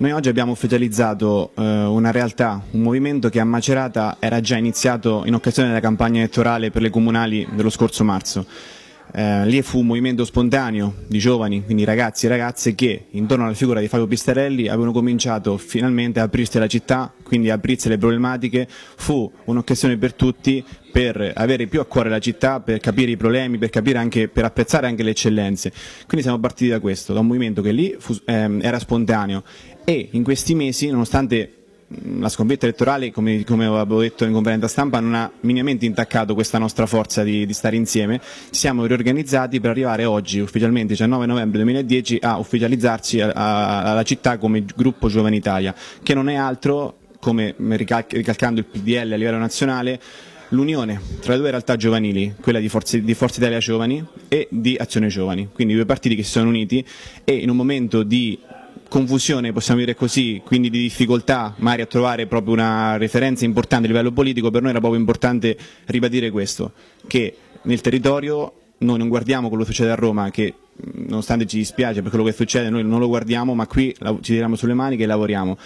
Noi oggi abbiamo ufficializzato eh, una realtà, un movimento che a Macerata era già iniziato in occasione della campagna elettorale per le comunali dello scorso marzo eh, lì fu un movimento spontaneo di giovani, quindi ragazzi e ragazze che intorno alla figura di Fabio Pistarelli avevano cominciato finalmente a aprirsi la città, quindi a aprirsi le problematiche, fu un'occasione per tutti per avere più a cuore la città, per capire i problemi, per, anche, per apprezzare anche le eccellenze. Quindi siamo partiti da questo, da un movimento che lì fu, ehm, era spontaneo e in questi mesi, nonostante la sconfitta elettorale, come, come, avevo detto in conferenza stampa, non ha minimamente intaccato questa nostra forza di, di stare insieme. Ci siamo riorganizzati per arrivare oggi, ufficialmente 19 novembre 2010, a ufficializzarci a, a, alla città come gruppo Giovani Italia, che non è altro, come ricalcando il PDL a livello nazionale, l'unione tra le due realtà giovanili, quella di Forza, di Forza, Italia Giovani e di Azione Giovani, quindi due partiti che si sono uniti e in un momento di confusione, possiamo dire così, quindi di difficoltà magari a trovare proprio una referenza importante a livello politico, per noi era proprio importante ribadire questo, che nel territorio noi non guardiamo quello che succede a Roma, che nonostante ci dispiace per quello che succede, noi non lo guardiamo, ma qui ci tiriamo sulle maniche e lavoriamo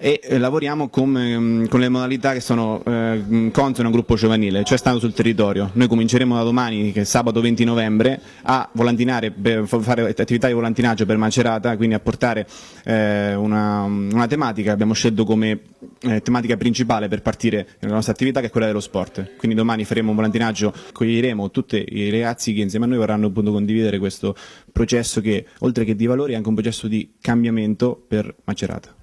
e eh, lavoriamo con, ehm, con, le modalità che sono eh, consone a un gruppo giovanile, cioè stando sul territorio. Noi cominceremo da domani, che è sabato 20 novembre, a volantinare, per fare attività di volantinaggio per Macerata, quindi a portare eh, una, una, tematica che abbiamo scelto come eh, tematica principale per partire nella nostra attività, che è quella dello sport. Quindi domani faremo un volantinaggio, coglieremo tutti i ragazzi che insieme a noi vorranno appunto condividere questo processo che, oltre che di valori, è anche un processo di cambiamento per Macerata.